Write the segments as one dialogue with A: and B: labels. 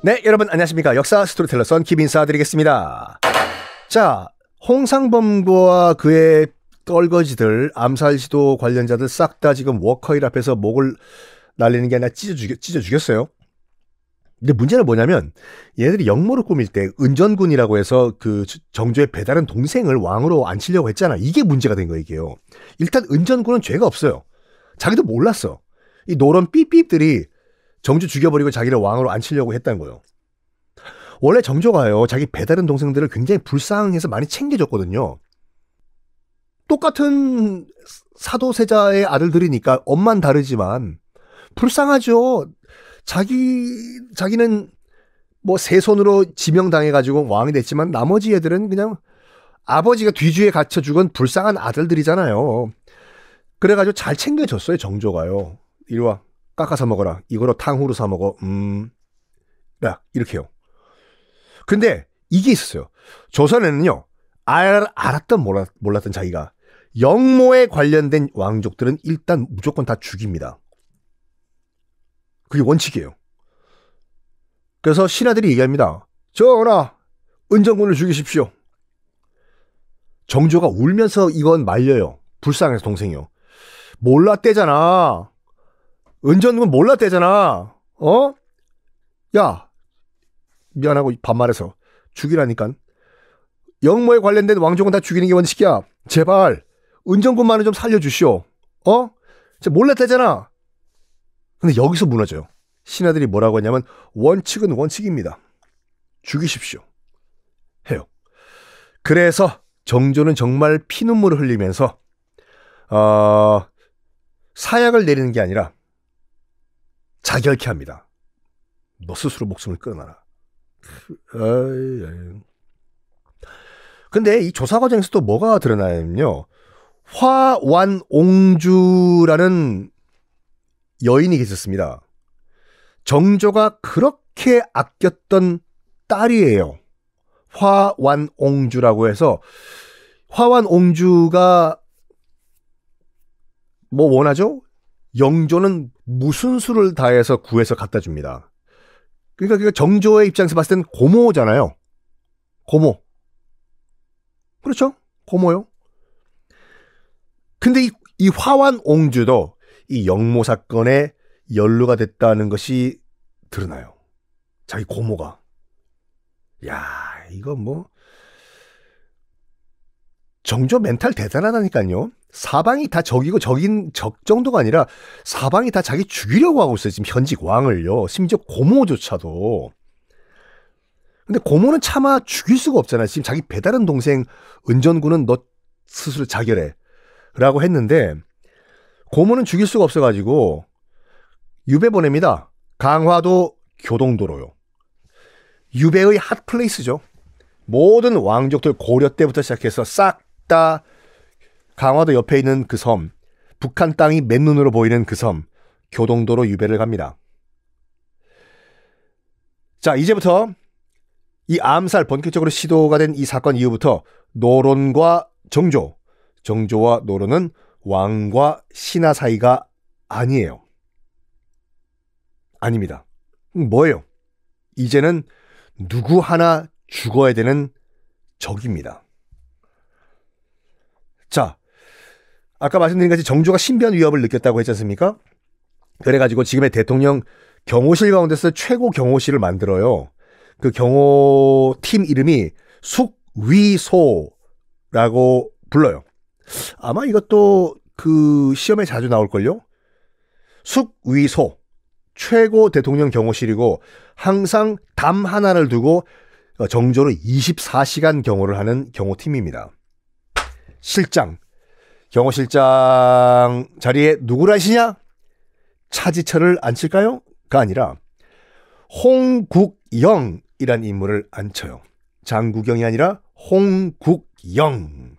A: 네, 여러분 안녕하십니까. 역사 스토리텔러 선김 인사드리겠습니다. 자, 홍상범과 그의 떨거지들, 암살 시도 관련자들 싹 다 지금 워커힐 앞에서 목을 날리는 게 아니라 찢어, 죽, 찢어 죽였어요. 근데 문제는 뭐냐면 얘들이 역모를 꾸밀 때 은전군이라고 해서 그 정조의 배달은 동생을 왕으로 앉히려고 했잖아. 이게 문제가 된 거예요, 이게요. 일단 은전군은 죄가 없어요. 자기도 몰랐어. 이 노런 삐삐들이 정주 죽여버리고 자기를 왕으로 앉히려고 했다는 거예요. 원래 정조가요, 자기 배다른 동생들을 굉장히 불쌍해서 많이 챙겨줬거든요. 똑같은 사도세자의 아들들이니까 엄만 다르지만, 불쌍하죠. 자기, 자기는 뭐세 손으로 지명당해가지고 왕이 됐지만 나머지 애들은 그냥 아버지가 뒤주에 갇혀 죽은 불쌍한 아들들이잖아요. 그래가지고 잘 챙겨줬어요, 정조가요. 이리 와. 깎아서 먹어라. 이거로 탕후루 사 먹어. 음. 야, 이렇게요. 근데 이게 있었어요. 조선에는요. 알, 알았던 몰랐, 몰랐던 자기가 영모에 관련된 왕족들은 일단 무조건 다 죽입니다. 그게 원칙이에요. 그래서 신하들이 얘기합니다. 전하, 은정군을 죽이십시오. 정조가 울면서 이건 말려요. 불쌍해서 동생이요. 몰랐대잖아. 은전군 몰랐대잖아. 어? 야, 미안하고 반말해서 죽이라니까. 영모에 관련된 왕족은 다 죽이는 게 원칙이야. 제발 은전군만은 좀 살려주시오. 어? 제 몰랐대잖아. 근데 여기서 무너져요. 신하들이 뭐라고 했냐면 원칙은 원칙입니다. 죽이십시오. 해요. 그래서 정조는 정말 피눈물을 흘리면서 어, 사약을 내리는 게 아니라 자결케 합니다. 너 스스로 목숨을 끊어라. 그, 근데 이 조사 과정에서 도 뭐가 드러나냐면요. 화완옹주라는 여인이 계셨습니다. 정조가 그렇게 아꼈던 딸이에요. 화완옹주라고 해서 화완옹주가 뭐 원하죠? 영조는 무슨 수를 다해서 구해서 갖다 줍니다. 그러니까 정조의 입장에서 봤을 땐 고모잖아요. 고모. 그렇죠? 고모요. 근데 이, 이 화환 옹주도 이 영모 사건에 연루가 됐다는 것이 드러나요. 자기 고모가. 야, 이거 뭐 정조 멘탈 대단하다니까요. 사방이 다 적이고 적인 적 정도가 아니라 사방이 다 자기 죽이려고 하고 있어요. 지금 현직 왕을요. 심지어 고모조차도. 근데 고모는 차마 죽일 수가 없잖아요. 지금 자기 배다른 동생 은전군은 너 스스로 자결해. 라고 했는데 고모는 죽일 수가 없어가지고 유배 보냅니다. 강화도 교동도로요. 유배의 핫플레이스죠. 모든 왕족들 고려 때부터 시작해서 싹다 강화도 옆에 있는 그 섬, 북한 땅이 맨눈으로 보이는 그 섬, 교동도로 유배를 갑니다. 자, 이제부터 이 암살 본격적으로 시도가 된 이 사건 이후부터 노론과 정조, 정조와 노론은 왕과 신하 사이가 아니에요. 아닙니다. 음, 뭐예요? 이제는 누구 하나 죽어야 되는 적입니다. 자, 아까 말씀드린 같이 정조가 신변 위협을 느꼈다고 했지 않습니까? 그래가지고 지금의 대통령 경호실 가운데서 최고 경호실을 만들어요. 그 경호팀 이름이 숙위소라고 불러요. 아마 이것도 그 시험에 자주 나올걸요? 숙위소. 최고 대통령 경호실이고 항상 담 하나를 두고 정조를 24시간 경호를 하는 경호팀입니다. 실장, 경호실장 자리에 누구를 하시냐? 차지철을 앉힐까요? 가 아니라 홍국영이란 인물을 앉혀요. 장국영이 아니라 홍국영.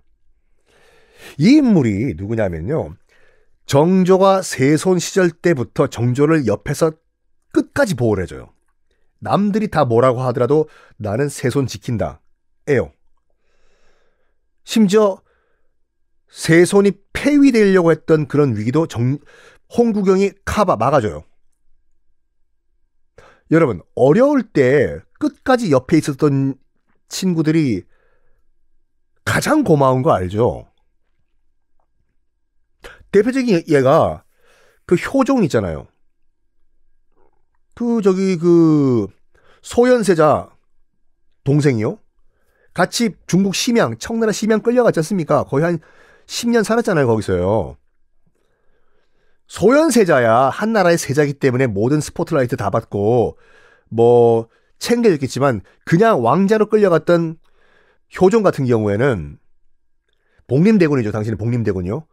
A: 이 인물이 누구냐면요. 정조가 세손 시절 때부터 정조를 옆에서 끝까지 보호를 해줘요. 남들이 다 뭐라고 하더라도 나는 세손 지킨다. 에요. 심지어 세손이 폐위되려고 했던 그런 위기도 정, 홍구경이 카바 막아줘요. 여러분, 어려울 때 끝까지 옆에 있었던 친구들이 가장 고마운 거 알죠? 대표적인 얘가 그 효종 있잖아요. 그 저기 그 소현세자 동생이요. 같이 중국 심양, 청나라 심양 끌려갔지 않습니까? 거의 한 10년 살았잖아요, 거기서요. 소현세자야 한 나라의 세자기 때문에 모든 스포트라이트 다 받고 뭐 챙겨줬겠지만 그냥 왕자로 끌려갔던 효종 같은 경우에는 복림대군이죠. 당신은 복림대군이요.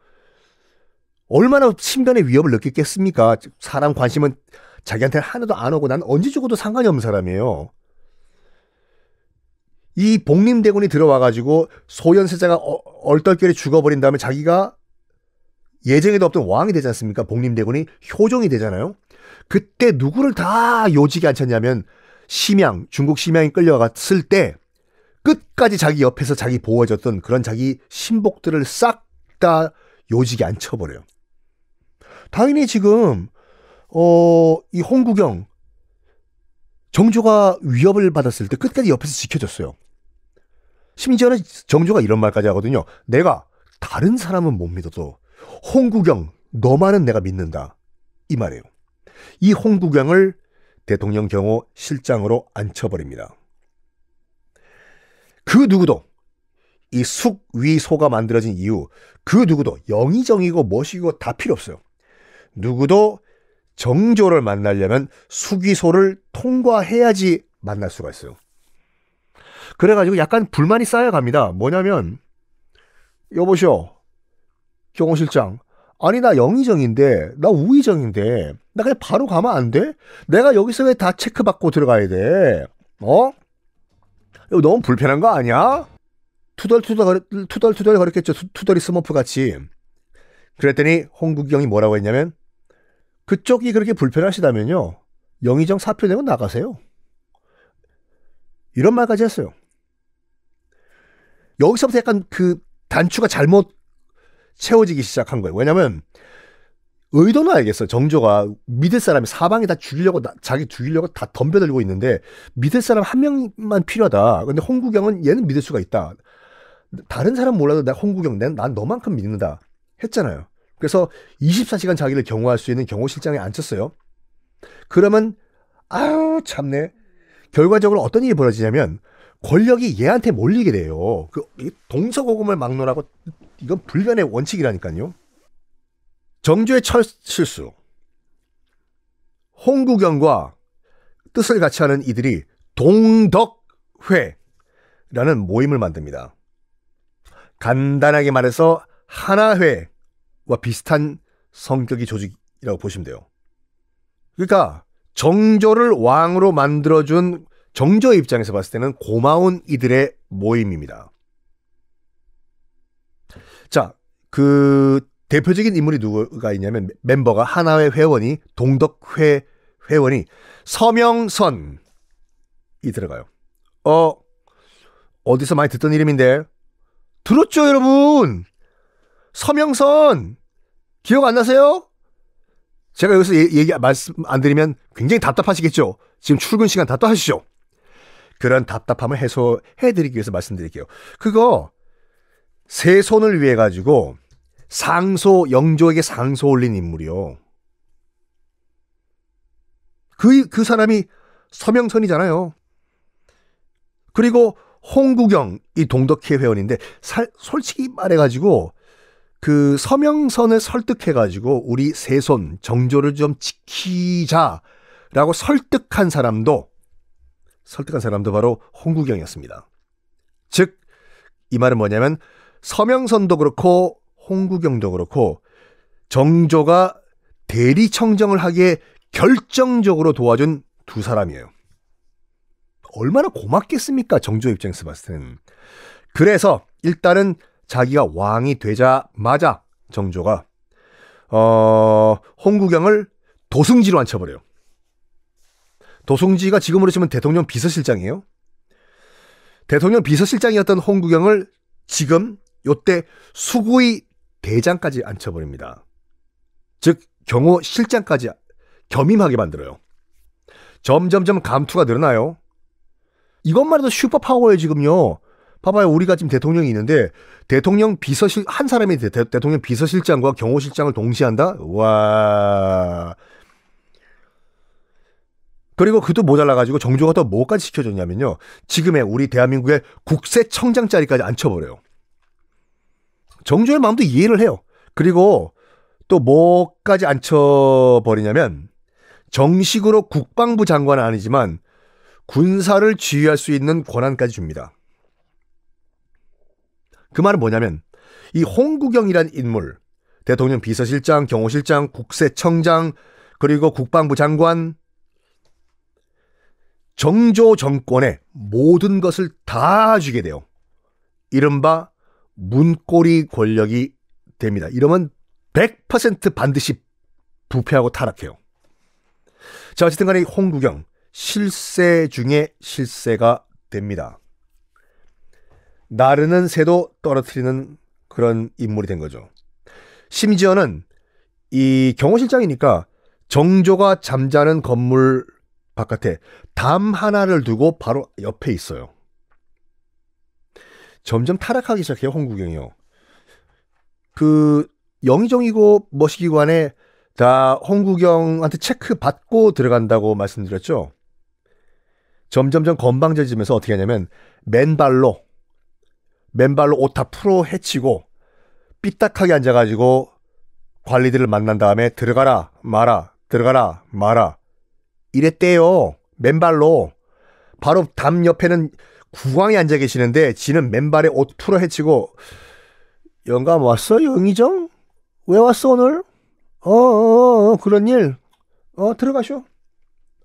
A: 얼마나 신변의 위협을 느꼈겠습니까 사람 관심은 자기한테 하나도 안 오고 난 언제 죽어도 상관이 없는 사람이에요. 이 복림대군이 들어와가지고 소현세자가 어, 얼떨결에 죽어버린 다음에 자기가 예정에도 없던 왕이 되지 않습니까? 복림대군이 효종이 되잖아요. 그때 누구를 다 요직에 앉혔냐면 심양, 중국 심양이 끌려갔을 때 끝까지 자기 옆에서 자기 보호해줬던 그런 자기 신복들을 싹 다 요직에 앉혀버려요. 당연히 지금 어, 이 홍구경 정조가 위협을 받았을 때 끝까지 옆에서 지켜줬어요. 심지어는 정조가 이런 말까지 하거든요. 내가 다른 사람은 못 믿어도 홍구경 너만은 내가 믿는다. 이 말이에요. 이 홍구경을 대통령 경호 실장으로 앉혀버립니다. 그 누구도 이 숙위소가 만들어진 이유 그 누구도 영의정이고 뭐이고다 필요 없어요. 누구도 정조를 만나려면 숙위소를 통과해야지 만날 수가 있어요. 그래가지고 약간 불만이 쌓여갑니다. 뭐냐면 여보시오 경호실장 아니 나 영의정인데 나 우의정인데 나 그냥 바로 가면 안 돼? 내가 여기서 왜 다 체크 받고 들어가야 돼? 어? 이거 너무 불편한 거 아니야? 투덜투덜 투덜투덜 거렸겠죠 투덜이 스머프 같이 그랬더니 홍국이 형이 뭐라고 했냐면 그쪽이 그렇게 불편하시다면요 영의정 사표 내고 나가세요 이런 말까지 했어요 여기서부터 약간 그 단추가 잘못 채워지기 시작한 거예요. 왜냐면 의도는 알겠어. 요 정조가 믿을 사람이 사방에 다 죽이려고 자기 죽이려고 다 덤벼들고 있는데 믿을 사람 한 명만 필요하다. 근데 홍구경은 얘는 믿을 수가 있다. 다른 사람 몰라도 나 홍구경 난, 난 너만큼 믿는다 했잖아요. 그래서 24시간 자기를 경호할 수 있는 경호실장에 앉혔어요. 그러면 아유 참네. 결과적으로 어떤 일이 벌어지냐면 권력이 얘한테 몰리게 돼요. 그 동서고금을 막론하고 이건 불변의 원칙이라니까요. 정조의 철 실수. 홍구경과 뜻을 같이 하는 이들이 동덕회라는 모임을 만듭니다. 간단하게 말해서 하나회와 비슷한 성격의 조직이라고 보시면 돼요. 그러니까 정조를 왕으로 만들어준 정조의 입장에서 봤을 때는 고마운 이들의 모임입니다. 자, 그 대표적인 인물이 누가 있냐면 멤버가 하나회 회원이 동덕회 회원이 서명선이 들어가요. 어 어디서 많이 듣던 이름인데 들었죠 여러분 서명선 기억 안 나세요? 제가 여기서 얘기 말씀 안 드리면 굉장히 답답하시겠죠. 지금 출근 시간 답답하시죠. 그런 답답함을 해소해드리기 위해서 말씀드릴게요. 그거 세 손을 위해 가지고 상소 영조에게 상소 올린 인물이요. 그, 그 사람이 서명선이잖아요. 그리고 홍구경, 이 동덕회 회원인데, 살, 솔직히 말해가지고, 그 서명선을 설득해가지고, 우리 세손, 정조를 좀 지키자, 라고 설득한 사람도 설득한 사람도 바로 홍구경이었습니다. 즉, 이 말은 뭐냐면 서명선도 그렇고 홍구경도 그렇고 정조가 대리청정을 하기에 결정적으로 도와준 두 사람이에요. 얼마나 고맙겠습니까? 정조 입장에서 봤을 때는. 그래서 일단은 자기가 왕이 되자마자 정조가 어, 홍구경을 도승지로 앉혀버려요. 도성지가 지금으로 치면 대통령 비서실장이에요. 대통령 비서실장이었던 홍구경을 지금 요때 수구의 대장까지 앉혀버립니다. 즉 경호 실장까지 겸임하게 만들어요. 점점점 감투가 늘어나요. 이것만 해도 슈퍼 파워예요 지금요. 봐봐요 우리가 지금 대통령이 있는데 대통령 비서실 한 사람이 대, 통령 비서실장과 경호실장을 동시에 한다. 와 그리고 그도 모자라가지고 정조가 더 뭐까지 시켜줬냐면요. 지금의 우리 대한민국의 국세청장 자리까지 앉혀버려요. 정조의 마음도 이해를 해요. 그리고 또 뭐까지 앉혀버리냐면 정식으로 국방부 장관은 아니지만 군사를 지휘할 수 있는 권한까지 줍니다. 그 말은 뭐냐면 이 홍구경이란 인물 대통령 비서실장, 경호실장, 국세청장, 그리고 국방부 장관, 정조 정권의 모든 것을 다 주게 돼요. 이른바 문고리 권력이 됩니다. 이러면 100% 반드시 부패하고 타락해요. 자, 어쨌든 간에 홍구경, 실세 중에 실세가 됩니다. 나르는 새도 떨어뜨리는 그런 인물이 된 거죠. 심지어는 이 경호실장이니까 정조가 잠자는 건물 바깥에 담 하나를 두고 바로 옆에 있어요. 점점 타락하기 시작해요, 홍구경이요. 그 영의정이고 머시기관에 다 홍구경한테 체크 받고 들어간다고 말씀드렸죠. 점점점 건방져지면서 어떻게 하냐면 맨발로 맨발로 옷다 풀어 해치고 삐딱하게 앉아가지고 관리들을 만난 다음에 들어가라 마라 들어가라 마라 이랬대요. 맨발로. 바로 담 옆에는 국왕이 앉아 계시는데 지는 맨발에 옷 풀어 헤치고 영감 왔어? 영희정? 왜 왔어 오늘? 어어어 어, 어, 어, 그런 일? 어 들어가쇼.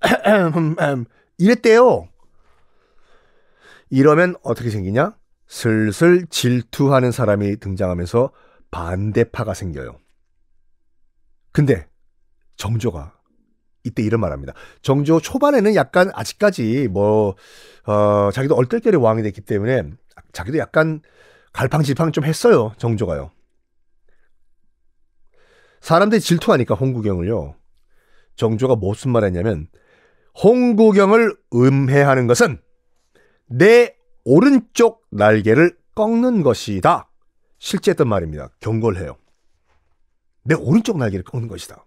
A: 이랬대요. 이러면 어떻게 생기냐? 슬슬 질투하는 사람이 등장하면서 반대파가 생겨요. 근데 정조가 이때 이런 말합니다. 정조 초반에는 약간 아직까지 뭐 어, 자기도 얼떨결에 왕이 됐기 때문에 자기도 약간 갈팡질팡 좀 했어요. 정조가요. 사람들이 질투하니까 홍구경을요. 정조가 무슨 말했냐면 홍구경을 음해하는 것은 내 오른쪽 날개를 꺾는 것이다. 실제 했던 말입니다. 경고를 해요. 내 오른쪽 날개를 꺾는 것이다.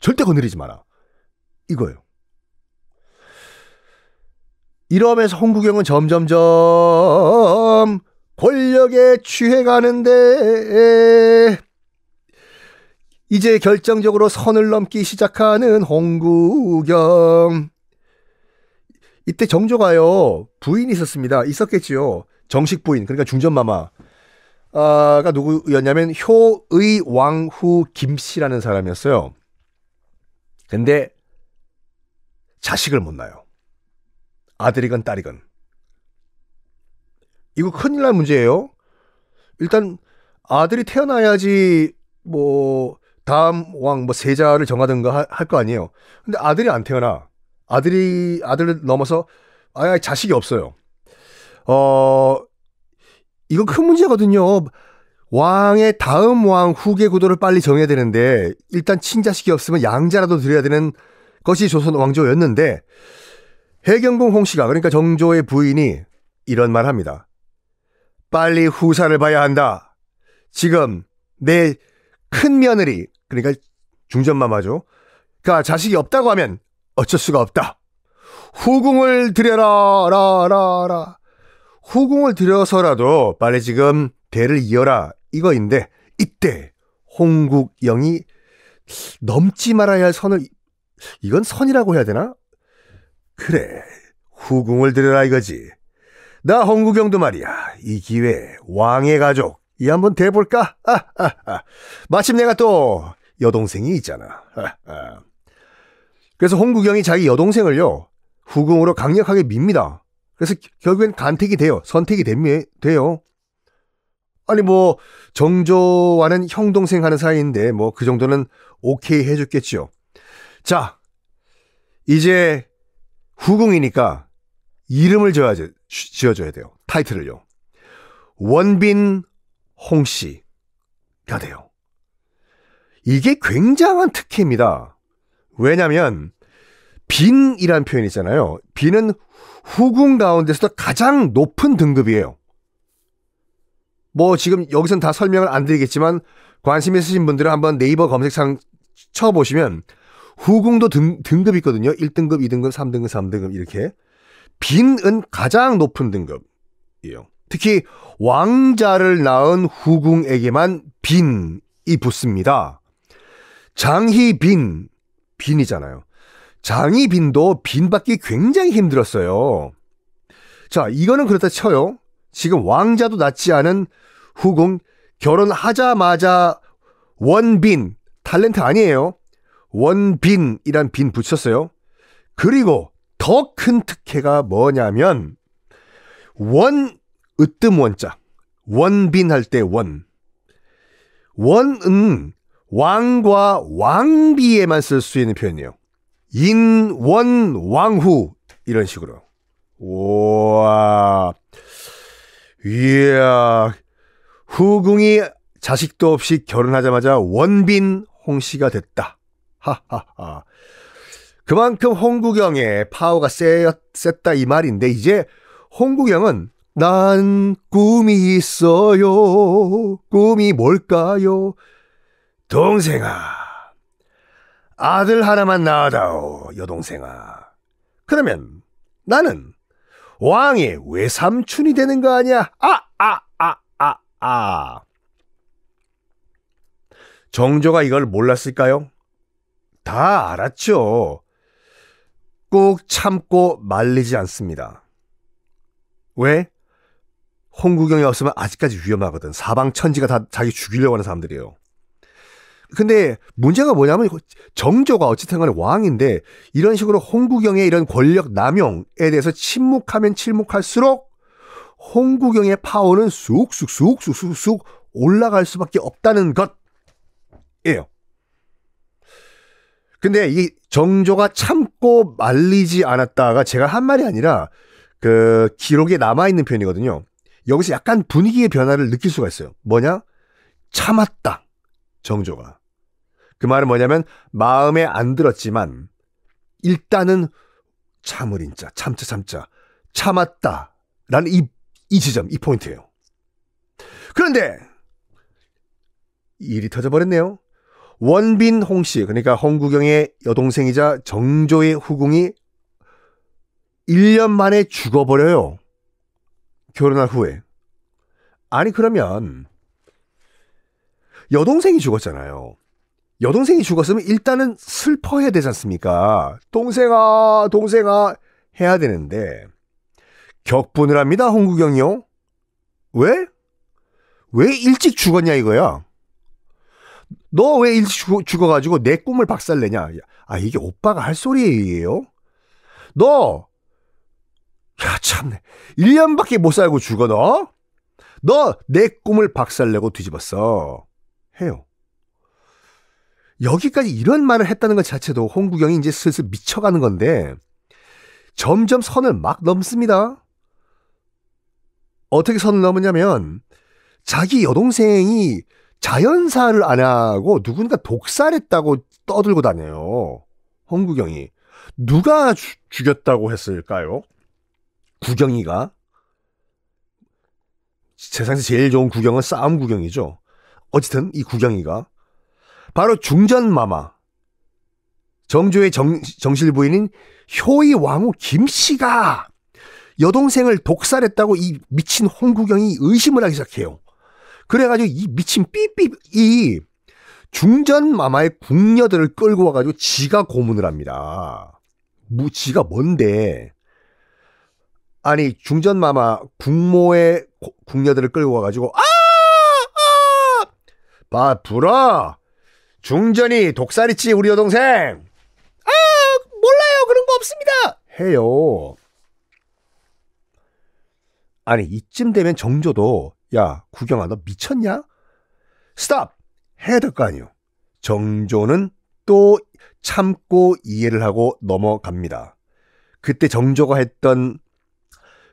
A: 절대 건드리지 마라. 이거예요. 이러면서 홍구경은 점점점 권력에 취해가는데 이제 결정적으로 선을 넘기 시작하는 홍구경. 이때 정조가요 부인이 있었습니다. 있었겠지요. 정식 부인 그러니까 중전마마. 아가 누구였냐면 효의왕후 김씨라는 사람이었어요. 근데 자식을 못 낳아요. 아들이건 딸이건. 이거 큰일 날 문제예요. 일단 아들이 태어나야지 뭐 다음 왕 뭐 세자를 정하든가 할 거 아니에요. 근데 아들이 안 태어나. 아들이 아들을 넘어서 아예 자식이 없어요. 어 이건 큰 문제거든요. 왕의 다음 왕 후계 구도를 빨리 정해야 되는데 일단 친자식이 없으면 양자라도 드려야 되는 것이 조선 왕조였는데 해경궁 홍씨가 그러니까 정조의 부인이 이런 말 합니다. 빨리 후사를 봐야 한다. 지금 내 큰 며느리 그러니까 중전마마죠. 그러니까 자식이 없다고 하면 어쩔 수가 없다. 후궁을 들여라 라라라 후궁을 들여서라도 빨리 지금 대를 이어라 이거인데 이때 홍국영이 넘지 말아야 할 선을 이건 선이라고 해야 되나? 그래 후궁을 들여라 이거지. 나 홍국영도 말이야 이기회 왕의 가족 이 한번 대볼까? 아, 아, 아. 마침 내가 또 여동생이 있잖아. 아, 아. 그래서 홍국영이 자기 여동생을요 후궁으로 강력하게 밉니다. 그래서 결국엔 간택이 돼요. 선택이 됩니, 돼요. 아니 뭐 정조와는 형 동생 하는 사이인데 뭐 그 정도는 오케이 해줬겠지요. 자 이제 후궁이니까 이름을 지어야지, 지어줘야 돼요. 타이틀을요. 원빈 홍씨가 돼요. 이게 굉장한 특혜입니다. 왜냐면 빈이란 표현 있잖아요. 빈은 후궁 가운데서도 가장 높은 등급이에요. 뭐 지금 여기선 다 설명을 안 드리겠지만 관심 있으신 분들은 한번 네이버 검색창 쳐보시면 후궁도 등, 등급이 있거든요. 1등급, 2등급, 3등급, 3등급 이렇게. 빈은 가장 높은 등급이에요. 특히 왕자를 낳은 후궁에게만 빈이 붙습니다. 장희 빈, 빈이잖아요. 장희 빈도 빈 받기 굉장히 힘들었어요. 자, 이거는 그렇다 쳐요. 지금 왕자도 낳지 않은 후궁 결혼하자마자 원빈 탤런트 아니에요. 원빈이란 빈 붙였어요. 그리고 더 큰 특혜가 뭐냐면 원 으뜸 원자 원빈 할 때 원. 원은 왕과 왕비에만 쓸 수 있는 표현이에요. 인원왕후 이런 식으로. 우와. 이야, 후궁이 자식도 없이 결혼하자마자 원빈 홍씨가 됐다. 하하하. 그만큼 홍구경의 파워가 쎄였, 셌다 이 말인데 이제 홍구경은 난 꿈이 있어요. 꿈이 뭘까요? 동생아. 아들 하나만 낳아다오, 여동생아. 그러면 나는 왕의 외삼촌이 되는 거 아니야? 아, 아, 아, 아, 아. 정조가 이걸 몰랐을까요? 다 알았죠. 꾹 참고 말리지 않습니다. 왜? 홍구경이 없으면 아직까지 위험하거든. 사방천지가 다 자기 죽이려고 하는 사람들이에요. 근데 문제가 뭐냐면 정조가 어쨌든 간에 왕인데 이런 식으로 홍구경의 이런 권력 남용에 대해서 침묵하면 침묵할수록 홍구경의 파워는 쑥쑥쑥쑥쑥 올라갈 수밖에 없다는 것이에요. 근데 이 정조가 참고 말리지 않았다가 제가 한 말이 아니라 그 기록에 남아 있는 편이거든요 여기서 약간 분위기의 변화를 느낄 수가 있어요. 뭐냐? 참았다. 정조가. 그 말은 뭐냐면 마음에 안 들었지만 일단은 참을인 자, 참자 참자 참았다 라는 이, 이 지점, 이 포인트예요. 그런데 일이 터져버렸네요. 원빈 홍씨, 그러니까 홍구경의 여동생이자 정조의 후궁이 1년 만에 죽어버려요. 결혼할 후에. 아니, 그러면 여동생이 죽었잖아요. 여동생이 죽었으면 일단은 슬퍼해야 되지 않습니까? 동생아, 동생아 해야 되는데 격분을 합니다, 홍구경이요. 왜? 왜 일찍 죽었냐 이거야. 너 왜 일찍 죽어, 죽어가지고 내 꿈을 박살내냐? 아 이게 오빠가 할 소리예요? 너! 야 참네. 1년밖에 못 살고 죽어 너? 너 내 꿈을 박살내고 뒤집었어. 해요. 여기까지 이런 말을 했다는 것 자체도 홍구경이 이제 슬슬 미쳐가는 건데 점점 선을 막 넘습니다. 어떻게 선을 넘었냐면 자기 여동생이 자연사를 안 하고 누군가 독살했다고 떠들고 다녀요. 홍구경이. 누가 주, 죽였다고 했을까요? 구경이가. 세상에서 제일 좋은 구경은 싸움 구경이죠. 어쨌든 이 구경이가 바로 중전마마. 정조의 정, 정실 부인인 효의 왕후 김씨가 여동생을 독살했다고 이 미친 홍구경이 의심을 하기 시작해요. 그래가지고 이 미친 삐삐이 중전 마마의 궁녀들을 끌고 와가지고 지가 고문을 합니다. 무, 뭐, 지가 뭔데? 아니 중전 마마 국모의 궁녀들을 끌고 와가지고 아! 아! 바풀아 중전이 독살 이지 우리 여동생. 아 몰라요 그런 거 없습니다. 해요. 아니 이쯤 되면 정조도 야 구경아 너 미쳤냐? 스탑 해야 될 거 아니요. 정조는 또 참고 이해를 하고 넘어갑니다. 그때 정조가 했던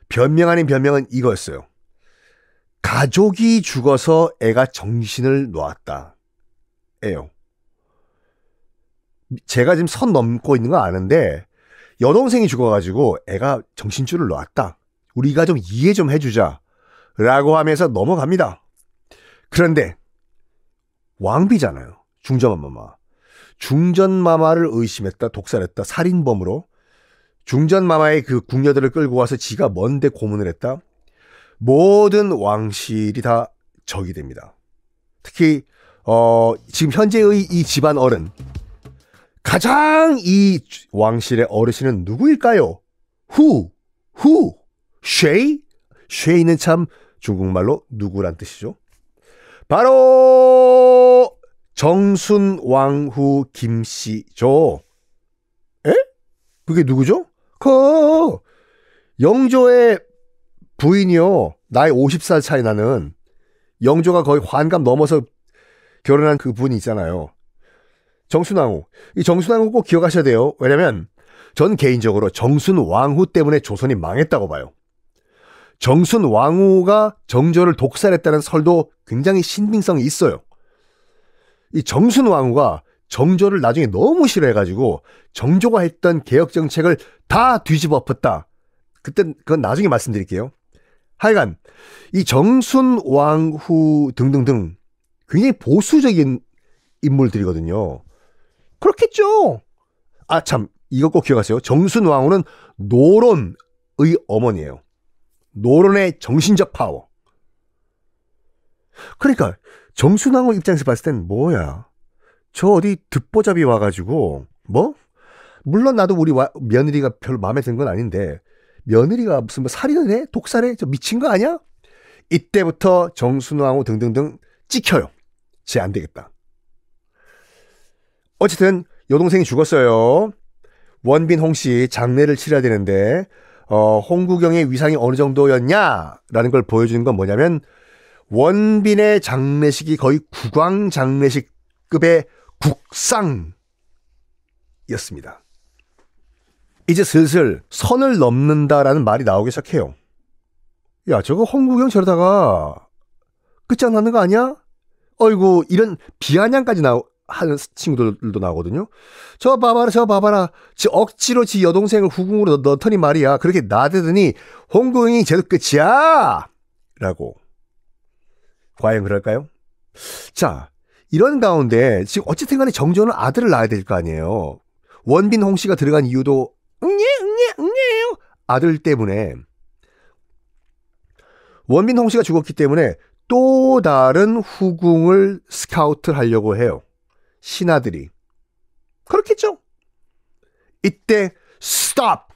A: 변명 아닌 변명은 이거였어요. 가족이 죽어서 애가 정신을 놓았다. 에요. 제가 지금 선 넘고 있는 건 아는데 여동생이 죽어가지고 애가 정신줄을 놓았다. 우리가 좀 이해 좀 해주자. 라고 하면서 넘어갑니다. 그런데 왕비잖아요. 중전마마. 중전마마를 의심했다, 독살했다, 살인범으로. 중전마마의 그 궁녀들을 끌고 와서 지가 먼데 고문을 했다. 모든 왕실이 다 적이 됩니다. 특히 어, 지금 현재의 이 집안 어른 가장 이 왕실의 어르신은 누구일까요? 후, 후, 쉐이? 쉐이는 참 중국말로 누구란 뜻이죠? 바로 정순왕후 김씨죠. 에? 그게 누구죠? 그 영조의 부인이요. 나이 50살 차이 나는 영조가 거의 환갑 넘어서 결혼한 그 분이 있잖아요. 정순왕후. 이 정순왕후 꼭 기억하셔야 돼요. 왜냐면 전 개인적으로 정순왕후 때문에 조선이 망했다고 봐요. 정순왕후가 정조를 독살했다는 설도 굉장히 신빙성이 있어요. 이 정순왕후가 정조를 나중에 너무 싫어해가지고 정조가 했던 개혁 정책을 다 뒤집어 엎었다. 그때 그건 나중에 말씀드릴게요. 하여간 이 정순왕후 등등등 굉장히 보수적인 인물들이거든요. 그렇겠죠. 아, 참, 이것 꼭 기억하세요. 정순 왕후는 노론의 어머니예요. 노론의 정신적 파워. 그러니까 정순 왕후 입장에서 봤을 땐 뭐야? 저 어디 듣보잡이 와가지고 뭐? 물론 나도 우리 와, 며느리가 별로 마음에 든 건 아닌데 며느리가 무슨 뭐 살인을 해? 독살해? 저 미친 거 아니야? 이때부터 정순왕후 등등등 찍혀요. 쟤안 되겠다. 어쨌든 여동생이 죽었어요. 원빈홍 씨 장례를 치러야 되는데 어, 홍구경의 위상이 어느 정도였냐라는 걸 보여주는 건 뭐냐면 원빈의 장례식이 거의 국왕 장례식급의 국상이었습니다. 이제 슬슬 선을 넘는다라는 말이 나오기 시작해요. 야, 저거 홍구경 저러다가 끝장나는 거 아니야? 어이구, 이런 비아냥까지 나오, 하는 친구들도 나오거든요. 저 봐봐라, 저 봐봐라. 지 억지로 지 여동생을 후궁으로 넣더니 말이야. 그렇게 나대더니 홍궁이 제도 끝이야! 라고. 과연 그럴까요? 자, 이런 가운데 지금 어쨌든 간에 정조는 아들을 낳아야 될 거 아니에요. 원빈 홍 씨가 들어간 이유도 응예, 응예, 응예요. 아들 때문에. 원빈 홍 씨가 죽었기 때문에 또 다른 후궁을 스카우트 하려고 해요. 신하들이 그렇겠죠. 이때 스톱!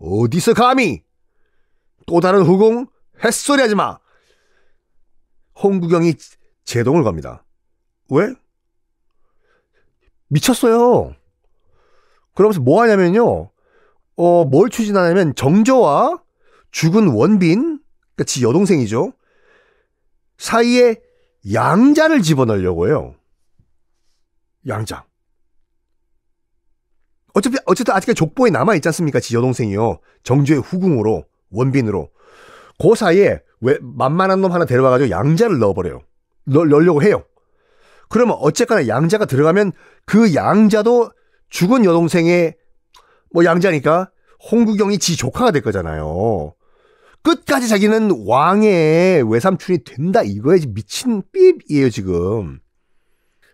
A: 어디서 감히! 또 다른 후궁 햇소리 하지 마! 홍구경이 제동을 겁니다. 왜? 미쳤어요. 그러면서 뭐 하냐면요. 어, 뭘 추진하냐면 정조와 죽은 원빈, 그치 그러니까 여동생이죠. 사이에 양자를 집어넣으려고 해요. 양장. 어차피 어쨌든 아직까 족보에 남아 있지 않습니까? 지 여동생이요. 정주의 후궁으로 원빈으로 그 사이에 왜 만만한 놈 하나 데려와가지고 양자를 넣어버려요. 넣으려고 넣 해요. 그러면 어쨌거나 양자가 들어가면 그 양자도 죽은 여동생의 뭐 양자니까 홍구경이 지 조카가 될 거잖아요. 끝까지 자기는 왕의 외삼촌이 된다 이거에 미친 삐이에요 지금.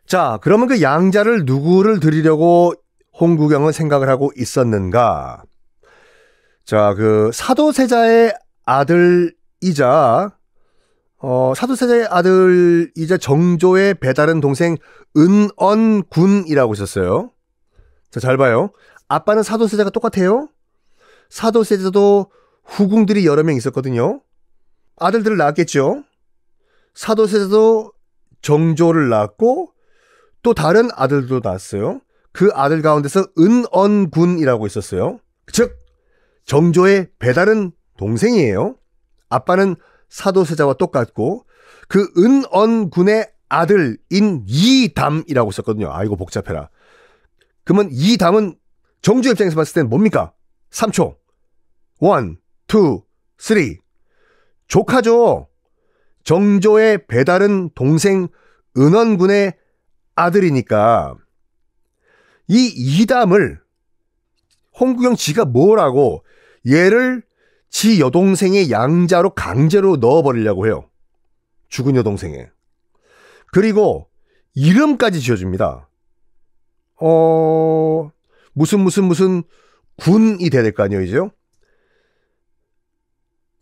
A: 자, 그러면 그 양자를 누구를 드리려고 홍구경은 생각을 하고 있었는가? 자, 그 사도세자의 아들이자 어, 사도세자의 아들이자 정조의 배다른 동생 은언군이라고 있었어요. 자, 잘 봐요. 아빠는 사도세자가 똑같아요. 사도세자도 후궁들이 여러 명 있었거든요. 아들들을 낳았겠죠. 사도세자도 정조를 낳았고 또 다른 아들도 낳았어요. 그 아들 가운데서 은언군이라고 있었어요. 즉 정조의 배달은 동생이에요. 아빠는 사도세자와 똑같고 그 은언군의 아들인 이담이라고 썼거든요. 아이고 복잡해라. 그러면 이담은 정조 입장에서 봤을 땐 뭡니까? 3초. 1, 2, 3. 조카죠. 정조의 배달은 동생 은원군의 아들이니까 이 이담을 홍구경 지가 뭐라고 얘를 지 여동생의 양자로 강제로 넣어버리려고 해요. 죽은 여동생에. 그리고 이름까지 지어줍니다. 어, 무슨 무슨 무슨 군이 돼야 될 거 아니에요, 이제요?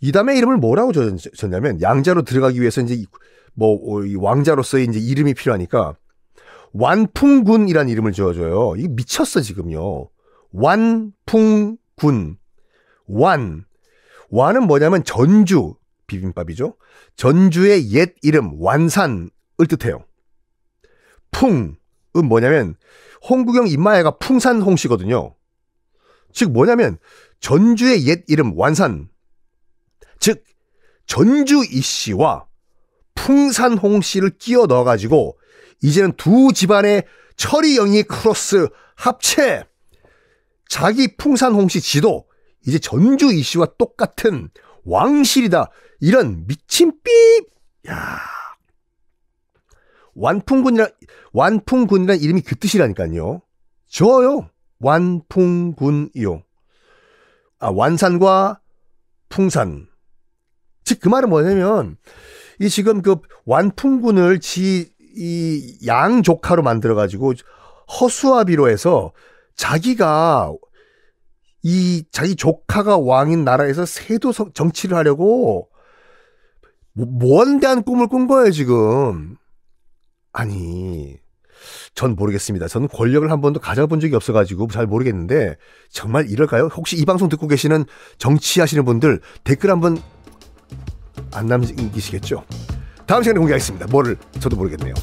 A: 이담의 이름을 뭐라고 줬냐면 양자로 들어가기 위해서 이제 뭐 어, 왕자로서의 이제 이름이 필요하니까 완풍군이란 이름을 지어줘요. 이게 미쳤어 지금요. 완풍군. 완. 완은 뭐냐면 전주 비빔밥이죠. 전주의 옛 이름 완산을 뜻해요. 풍은 뭐냐면 홍구경 임마야가 풍산홍씨거든요. 즉 뭐냐면 전주의 옛 이름 완산 즉 전주 이씨와 풍산홍씨를 끼워 넣어가지고 이제는 두 집안의 철이 영이 크로스 합체 자기 풍산홍씨 지도 이제 전주 이씨와 똑같은 왕실이다 이런 미친 삐야 완풍군이란 완풍군이란 이름이 그 뜻이라니까요 저요 완풍군이요 아 완산과 풍산 즉 그 말은 뭐냐면 이 지금 그 완풍군을 지 이양 조카로 만들어 가지고 허수아비로 해서 자기가 이 자기 조카가 왕인 나라에서 세도 정치를 하려고 무한대한 뭐, 꿈을 꾼 거예요 지금. 아니, 전 모르겠습니다. 저는 권력을 한 번도 가져본 적이 없어가지고 잘 모르겠는데 정말 이럴까요? 혹시 이 방송 듣고 계시는 정치하시는 분들 댓글 한번 안 남기시겠죠? 다음 시간에 공개하겠습니다. 뭐를 저도 모르겠네요.